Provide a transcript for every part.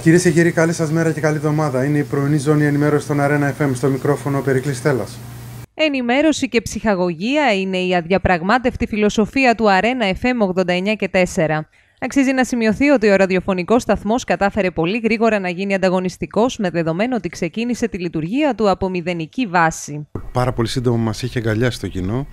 Κυρίες και κύριοι, καλή σας μέρα και καλή εβδομάδα. Είναι η πρωινή ζώνη ενημέρωσης των Αρένα FM στο μικρόφωνο Περικλής Τέλλα. Ενημέρωση και ψυχαγωγία είναι η αδιαπραγμάτευτη φιλοσοφία του Αρένα FM 89 και 4. Αξίζει να σημειωθεί ότι ο ραδιοφωνικός σταθμός κατάφερε πολύ γρήγορα να γίνει ανταγωνιστικός με δεδομένο ότι ξεκίνησε τη λειτουργία του από μηδενική βάση. Πάρα πολύ σύντομα μας είχε εγκαλιάσει το κοινό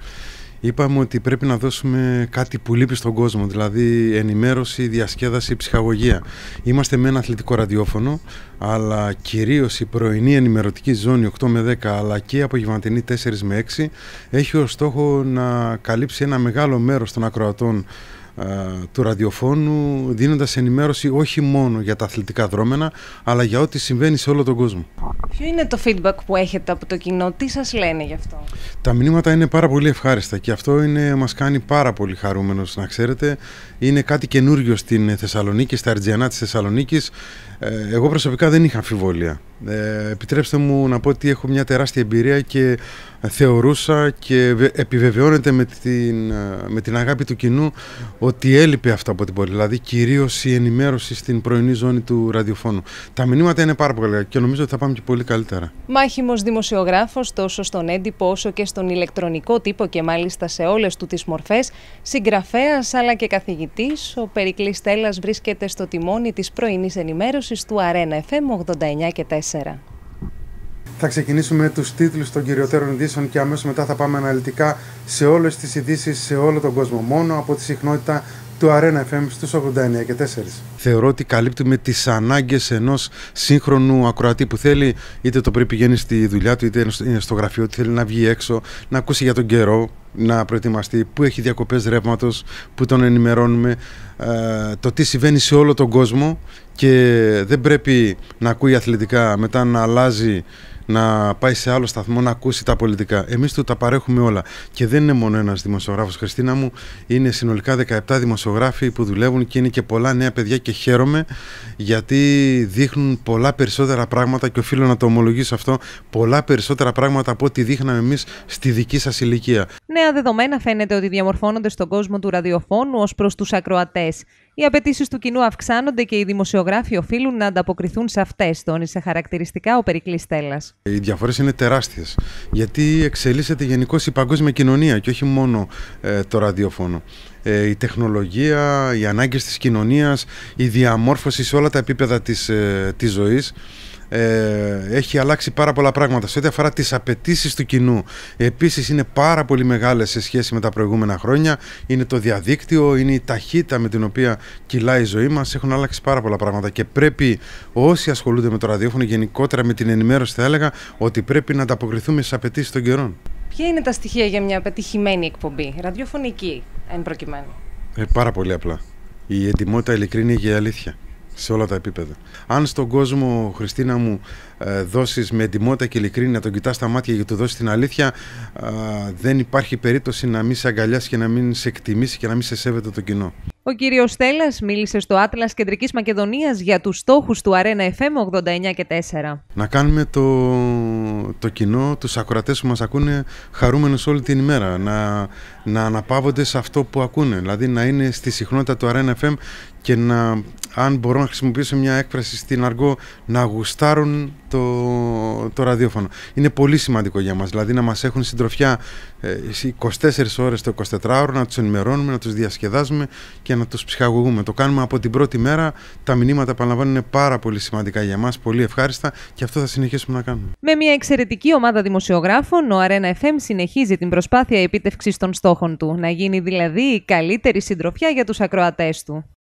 είπαμε ότι πρέπει να δώσουμε κάτι που λείπει στον κόσμο, δηλαδή ενημέρωση, διασκέδαση, ψυχαγωγία. Είμαστε με ένα αθλητικό ραδιόφωνο, αλλά κυρίως η πρωινή ενημερωτική ζώνη 8 με 10, αλλά και η απογευματινή 4 με 6, έχει ως στόχο να καλύψει ένα μεγάλο μέρος των ακροατών του ραδιοφώνου δίνοντας ενημέρωση όχι μόνο για τα αθλητικά δρόμενα αλλά για ό,τι συμβαίνει σε όλο τον κόσμο. Ποιο είναι το feedback που έχετε από το κοινό, τι σας λένε γι' αυτό. Τα μηνύματα είναι πάρα πολύ ευχάριστα και αυτό είναι, μας κάνει πάρα πολύ χαρούμενος να ξέρετε. Είναι κάτι καινούριο στην Θεσσαλονίκη, στα Αρτζιανά της Θεσσαλονίκης. Ε, εγώ προσωπικά δεν είχα αμφιβολία. Ε, επιτρέψτε μου να πω ότι έχω μια τεράστια εμπειρία και θεωρούσα και επιβεβαιώνεται με την, ε, με την αγάπη του κοινού ότι έλειπε αυτό από την πόλη. Δηλαδή, κυρίως η ενημέρωση στην πρωινή ζώνη του ραδιοφώνου. Τα μηνύματα είναι πάρα πολύ και νομίζω ότι θα πάμε και πολύ καλύτερα. Μάχημο δημοσιογράφος τόσο στον έντυπο όσο και στον ηλεκτρονικό τύπο και μάλιστα σε όλες του τις μορφές, συγγραφέας αλλά και καθηγητής, ο Περικλής Τέλλα βρίσκεται στο τιμόνι της πρωινής ενημέρωσης του Arena FM 89 και 4. Θα ξεκινήσουμε τους τίτλους των κυριωτέρων ειδήσεων και αμέσως μετά θα πάμε αναλυτικά σε όλες τις ειδήσεις σε όλο τον κόσμο. Μόνο από τη συχνότητα του Arena FM στους 89 και 4. Θεωρώ ότι καλύπτουμε τις ανάγκες ενός σύγχρονου ακροατή που θέλει είτε το πριν πηγαίνει στη δουλειά του είτε είναι στο γραφείο του, θέλει να βγει έξω, να ακούσει για τον καιρό, να προετοιμαστεί, που έχει διακοπές ρεύματος, που τον ενημερώνουμε, ε, το τι συμβαίνει σε όλο τον κόσμο και δεν πρέπει να ακούει αθλητικά μετά να αλλάζει να πάει σε άλλο σταθμό να ακούσει τα πολιτικά. Εμείς του τα παρέχουμε όλα. Και δεν είναι μόνο ένας δημοσιογράφος, Χριστίνα μου, είναι συνολικά 17 δημοσιογράφοι που δουλεύουν και είναι και πολλά νέα παιδιά και χαίρομαι γιατί δείχνουν πολλά περισσότερα πράγματα και οφείλω να το ομολογήσω αυτό, πολλά περισσότερα πράγματα από ό,τι δείχναμε εμείς στη δική σας ηλικία. Νέα δεδομένα φαίνεται ότι διαμορφώνονται στον κόσμο του ραδιοφώνου ως προς τους ακροατές. Οι απαιτήσεις του κοινού αυξάνονται και οι δημοσιογράφοι οφείλουν να ανταποκριθούν σε αυτές, τόνισε χαρακτηριστικά ο Περικλής Τέλλα. Οι διαφορές είναι τεράστιες. Γιατί εξελίσσεται γενικώς η παγκόσμια κοινωνία και όχι μόνο ε, το ραδιόφωνο. Ε, η τεχνολογία, οι ανάγκες της κοινωνίας, η διαμόρφωση σε όλα τα επίπεδα της της ε, ζωής ε, έχει αλλάξει πάρα πολλά πράγματα σε ό,τι αφορά τις απαιτήσεις του κοινού. Επίσης είναι πάρα πολύ μεγάλες σε σχέση με τα προηγούμενα χρόνια. Είναι το διαδίκτυο, είναι η ταχύτητα με την οποία κυλάει η ζωή μας. Έχουν αλλάξει πάρα πολλά πράγματα και πρέπει όσοι ασχολούνται με το ραδιόφωνο γενικότερα με την ενημέρωση θα έλεγα ότι πρέπει να ανταποκριθούμε στις απαιτήσεις των καιρών. Ποια είναι τα στοιχεία για μια πετυχημένη εκπομπή, ραδιοφωνική εν προκειμένου. Ε, πάρα πολύ απλά. Η ετοιμότητα, η ειλικρίνεια αλήθεια σε όλα τα επίπεδα. Αν στον κόσμο, Χριστίνα μου, ε, δώσεις με εντυμότητα και ειλικρίνεια, τον κοιτάς στα μάτια και του δώσεις την αλήθεια, ε, δεν υπάρχει περίπτωση να μην σε αγκαλιάσει και να μην σε εκτιμήσει και να μην σε σέβεται το κοινό. Ο κύριος Στέλλας μίλησε στο Άτλα Κεντρικής Μακεδονίας για τους στόχους του Αρένα FM 89 και 4. Να κάνουμε το, το κοινό, τους ακροατές που μας ακούνε, χαρούμενοι όλη την ημέρα. Να, να αναπαύονται σε αυτό που ακούνε. Δηλαδή να είναι στη συχνότητα του Αρένα FM και να, αν μπορώ να χρησιμοποιήσω μια έκφραση στην αργό, να γουστάρουν το, το ραδιόφωνο. Είναι πολύ σημαντικό για μας. δηλαδή να μας έχουν συντροφιά 24 ε, ώρες το 24ωρο, να τους ενημερώνουμε, να τους διασκεδάζουμε και να τους ψυχαγωγούμε. Το κάνουμε από την πρώτη μέρα. Τα μηνύματα, επαναλαμβάνω, είναι πάρα πολύ σημαντικά για μας, πολύ ευχάριστα και αυτό θα συνεχίσουμε να κάνουμε. Με μια εξαιρετική ομάδα δημοσιογράφων, ο Arena FM συνεχίζει την προσπάθεια επίτευξης των στόχων του, να γίνει δηλαδή η καλύτερη συντροφιά για τους ακροατές του.